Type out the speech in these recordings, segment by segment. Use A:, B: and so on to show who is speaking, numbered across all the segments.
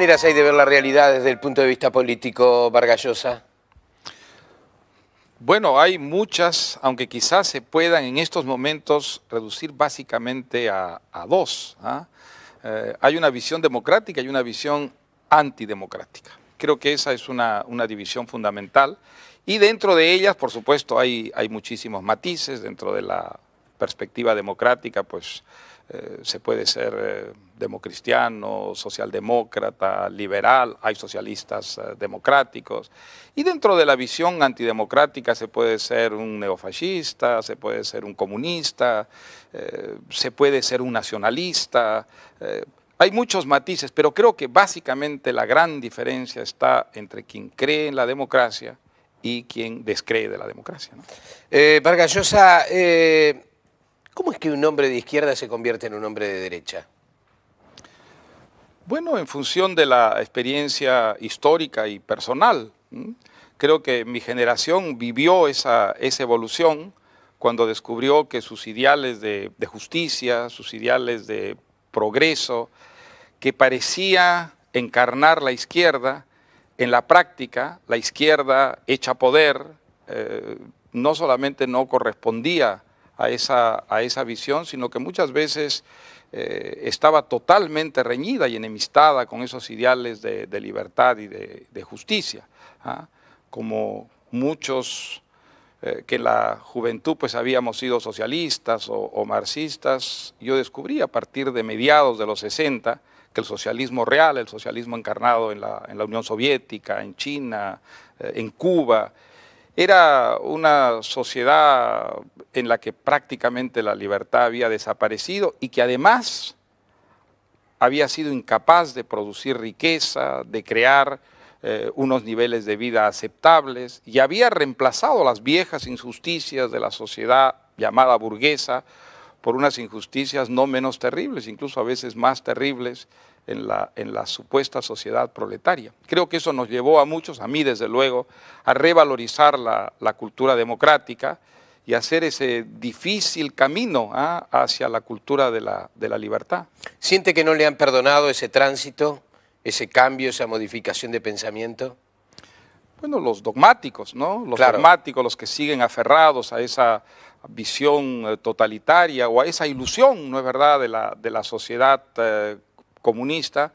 A: maneras hay de ver la realidad desde el punto de vista político, Vargallosa?
B: Bueno, hay muchas, aunque quizás se puedan en estos momentos reducir básicamente a, dos. ¿ah? Eh, hay una visión democrática y una visión antidemocrática. Creo que esa es una, división fundamental. Y dentro de ellas, por supuesto, hay, hay muchísimos matices. Dentro de la perspectiva democrática, pues eh, se puede ser eh, democristiano, socialdemócrata, liberal, hay socialistas eh, democráticos. Y dentro de la visión antidemocrática se puede ser un neofascista, se puede ser un comunista, se puede ser un nacionalista. hay muchos matices, pero creo que básicamente la gran diferencia está entre quien cree en la
A: democracia y quien descree de la democracia. Vargas Llosa, ¿Cómo es que un hombre de izquierda se convierte en un hombre de derecha?
B: Bueno, en función de la experiencia histórica y personal. Creo que mi generación vivió esa, evolución cuando descubrió que sus ideales de, justicia, sus ideales de progreso, que parecía encarnar la izquierda, en la práctica la izquierda hecha poder eh, no solamente no correspondía a esa, a esa visión, sino que muchas veces eh, estaba totalmente reñida y enemistada con esos ideales de, libertad y de, justicia, ¿ah? como muchos eh, que que la juventud pues habíamos sido socialistas o, marxistas, yo descubrí a partir de mediados de los 60 que el socialismo real, el socialismo encarnado en la, Unión Soviética, en China, eh, en Cuba, era una sociedad en la que prácticamente la libertad había desaparecido y que además había sido incapaz de producir riqueza, de crear eh, unos niveles de vida aceptables y había reemplazado las viejas injusticias de la sociedad llamada burguesa por unas injusticias no menos terribles, incluso a veces más terribles, en la, supuesta sociedad proletaria. Creo que eso nos llevó a muchos, a mí desde luego, a revalorizar la, cultura democrática y hacer ese difícil
A: camino ¿ah? hacia la cultura de la, libertad. ¿Siente que no le han perdonado ese tránsito, ese cambio, esa modificación de pensamiento? Bueno, los dogmáticos, ¿no? Los dogmáticos, los que siguen aferrados a esa visión
B: eh, totalitaria o a esa ilusión, ¿no es verdad?, de la, sociedad eh, comunista,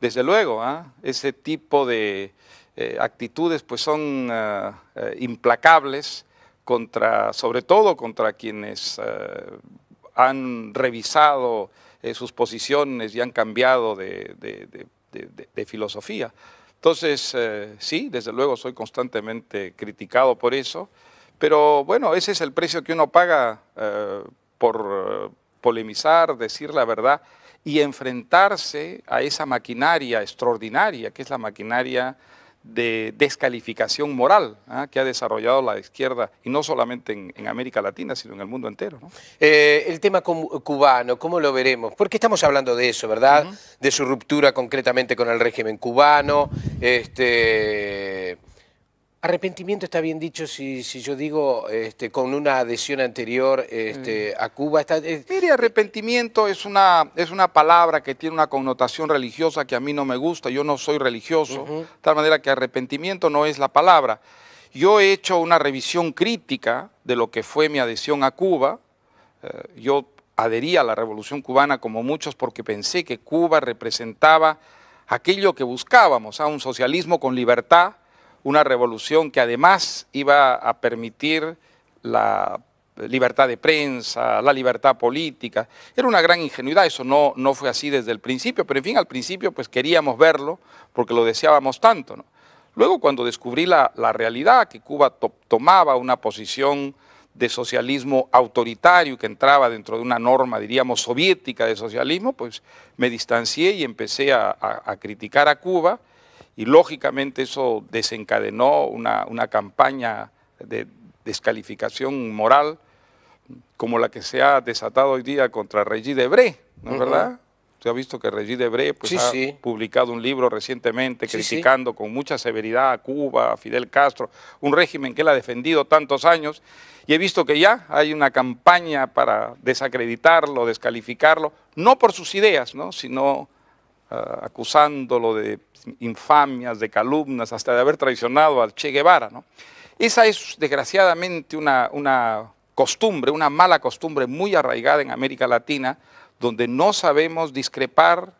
B: desde luego, ¿ah? ese tipo de eh, actitudes pues son eh, eh, implacables contra, sobre todo contra quienes han revisado sus posiciones y han cambiado de filosofía. Entonces, sí, desde luego soy constantemente criticado por eso, pero bueno, ese es el precio que uno paga por polemizar, decir la verdad y enfrentarse a esa maquinaria extraordinaria que es la maquinaria de descalificación moral ¿ah? que ha desarrollado la izquierda, y no solamente en, América Latina, sino en el mundo entero.
A: Eh, el tema cubano, ¿cómo lo veremos? Porque estamos hablando de eso, ¿verdad? De su ruptura concretamente con el régimen cubano, este, Arrepentimiento está bien dicho si, yo digo este, con una adhesión anterior este, mm. a Cuba. Mire, eh, arrepentimiento es una, es una palabra que tiene una connotación
B: religiosa que a mí no me gusta, yo no soy religioso, de tal manera que arrepentimiento no es la palabra. Yo he hecho una revisión crítica de lo que fue mi adhesión a Cuba. Eh, yo adherí a la Revolución Cubana como muchos porque pensé que Cuba representaba aquello que buscábamos, a ¿ah? un socialismo con libertad, una revolución que además iba a permitir la libertad de prensa, la libertad política. Era una gran ingenuidad, eso no, no fue así desde el principio, pero en fin, al principio pues queríamos verlo porque lo deseábamos tanto. Luego cuando descubrí la, realidad, que Cuba tomaba una posición de socialismo autoritario que entraba dentro de una norma, diríamos, soviética de socialismo, pues me distancié y empecé a criticar a Cuba y lógicamente eso desencadenó una, campaña de descalificación moral como la que se ha desatado hoy día contra Regis Debré, ¿no es verdad? Usted ha visto que Regis Debré pues, ha publicado un libro recientemente criticando con mucha severidad a Cuba, a Fidel Castro, un régimen que él ha defendido tantos años. Y he visto que ya hay una campaña para desacreditarlo, descalificarlo, no por sus ideas, ¿no? sino eh, acusándolo de infamias, de calumnas, hasta de haber traicionado al Che Guevara. Esa es desgraciadamente una, costumbre, una mala costumbre muy arraigada en América Latina, donde no sabemos discrepar,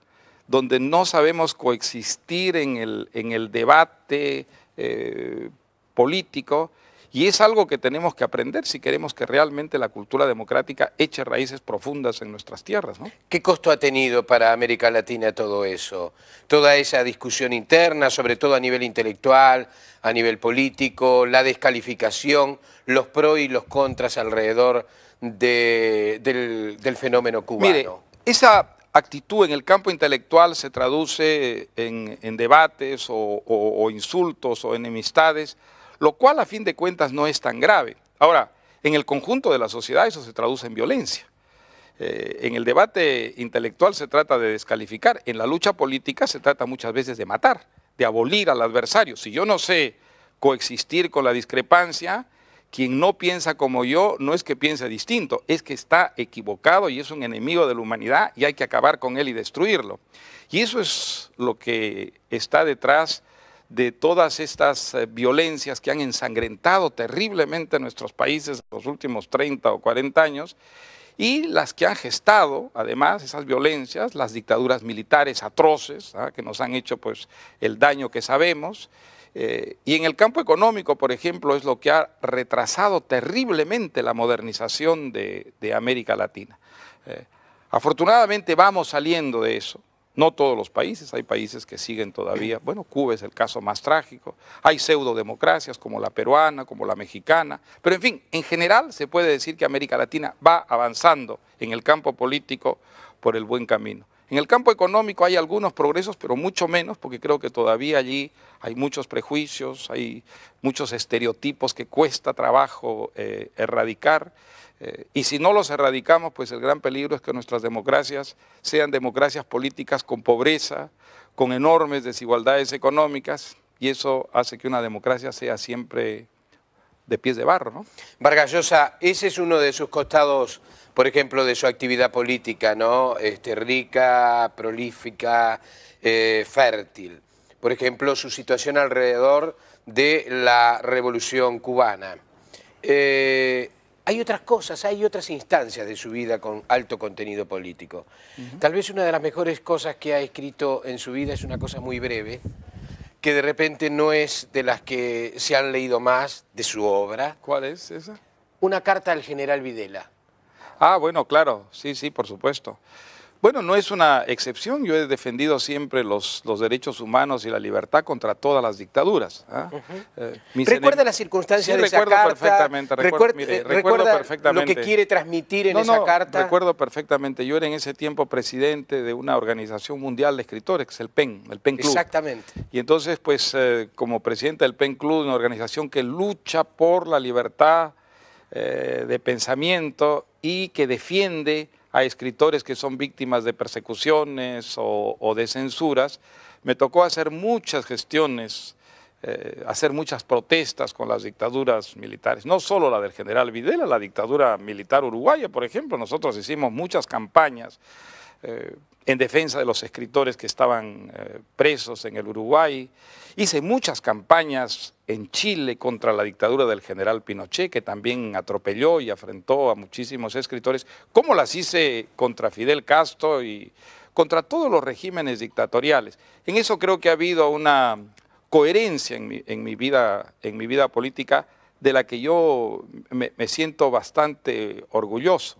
B: donde no sabemos coexistir en el, debate eh, político y es algo que tenemos que aprender si queremos que realmente la cultura
A: democrática eche raíces profundas en nuestras tierras. ¿Qué costo ha tenido para América Latina todo eso? Toda esa discusión interna, sobre todo a nivel intelectual, a nivel político, la descalificación, los pros y los contras alrededor del, fenómeno cubano. Mire,
B: esa actitud en el campo intelectual se traduce eh, en, debates o, o insultos o enemistades lo cual a fin de cuentas no es tan grave. Ahora, en el conjunto de la sociedad eso se traduce en violencia. Eh, en el debate intelectual se trata de descalificar, en la lucha política se trata muchas veces de matar, de abolir al adversario. Si yo no sé coexistir con la discrepancia, quien no piensa como yo no es que piense distinto, es que está equivocado y es un enemigo de la humanidad y hay que acabar con él y destruirlo. Y eso es lo que está detrás de todas estas eh, violencias que han ensangrentado terriblemente nuestros países en los últimos 30 o 40 años y las que han gestado, además, esas violencias, las dictaduras militares atroces ¿ah? que nos han hecho pues, el daño que sabemos. Eh, y en el campo económico, por ejemplo, es lo que ha retrasado terriblemente la modernización de, América Latina. Eh, afortunadamente vamos saliendo de eso. No todos los países, hay países que siguen todavía, bueno, Cuba es el caso más trágico, hay pseudodemocracias como la peruana, como la mexicana, pero en fin, en general se puede decir que América Latina va avanzando en el campo político por el buen camino. En el campo económico hay algunos progresos, pero mucho menos, porque creo que todavía allí hay muchos prejuicios, hay muchos estereotipos que cuesta trabajo eh, erradicar. Eh, y si no los erradicamos, pues el gran peligro es que nuestras democracias sean democracias políticas con pobreza, con enormes desigualdades económicas, y eso hace que una democracia sea siempre de pies de barro. ¿no?
A: Vargas ese es uno de sus costados, por ejemplo, de su actividad política, ¿no? Este, rica, prolífica, eh, fértil. Por ejemplo, su situación alrededor de la revolución cubana. Eh, hay otras cosas, hay otras instancias de su vida con alto contenido político. Tal vez una de las mejores cosas que ha escrito en su vida es una cosa muy breve, que de repente no es de las que se han leído más de su obra. ¿Cuál es esa? Una carta al general Videla.
B: Ah, bueno, claro, sí, sí, por supuesto. Bueno, no es una excepción. Yo he defendido siempre los, derechos humanos y la libertad contra todas las dictaduras. ¿ah? Eh, recuerda las circunstancias de esa recuerdo Perfectamente, recuerdo, perfectamente. Eh, lo que quiere
A: transmitir en esa carta.
B: Recuerdo perfectamente. Yo era en ese tiempo presidente de una organización mundial de escritores, el PEN, el PEN Club. Exactamente. Y entonces, pues, eh, como presidente del PEN Club, una organización que lucha por la libertad de pensamiento y que defiende a escritores que son víctimas de persecuciones o, de censuras. Me tocó hacer muchas gestiones, eh, hacer muchas protestas con las dictaduras militares, no solo la del general Videla, la dictadura militar uruguaya, por ejemplo, nosotros hicimos muchas campañas. Eh, en defensa de los escritores que estaban eh, presos en el Uruguay. Hice muchas campañas en Chile contra la dictadura del general Pinochet, que también atropelló y afrentó a muchísimos escritores, como las hice contra Fidel Castro y contra todos los regímenes dictatoriales. En eso creo que ha habido una coherencia en mi, vida, política de la que yo me, siento bastante orgulloso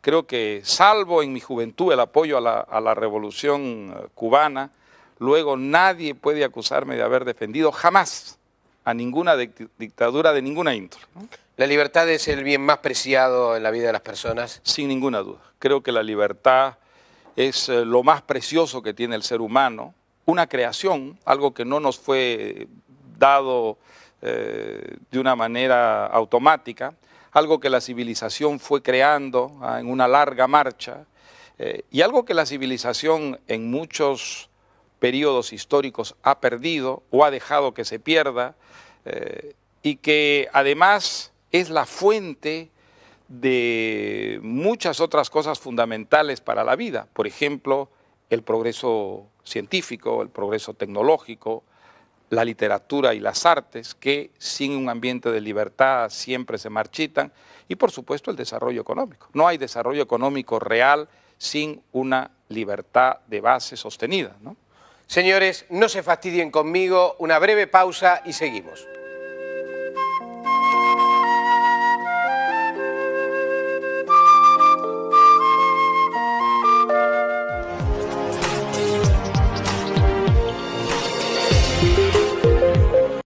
B: creo que salvo en mi juventud el apoyo a la, revolución eh, cubana, luego nadie puede acusarme de haber defendido jamás a ninguna dictadura de ninguna índole. La libertad es el bien más preciado en la vida de las personas. Sin ninguna duda. Creo que la libertad es eh, lo más precioso que tiene el ser humano, una creación, algo que no nos fue dado eh, de una manera automática algo que la civilización fue creando ah, en una larga marcha eh, y algo que la civilización en muchos periodos históricos ha perdido o ha dejado que se pierda eh, y que además es la fuente de muchas otras cosas fundamentales para la vida, por ejemplo, el progreso científico, el progreso tecnológico, la literatura y las artes, que sin un ambiente de libertad siempre se marchitan, y por supuesto el desarrollo económico. No hay desarrollo económico real sin una libertad de base
A: sostenida. Señores, no se fastidien conmigo, una breve pausa y seguimos.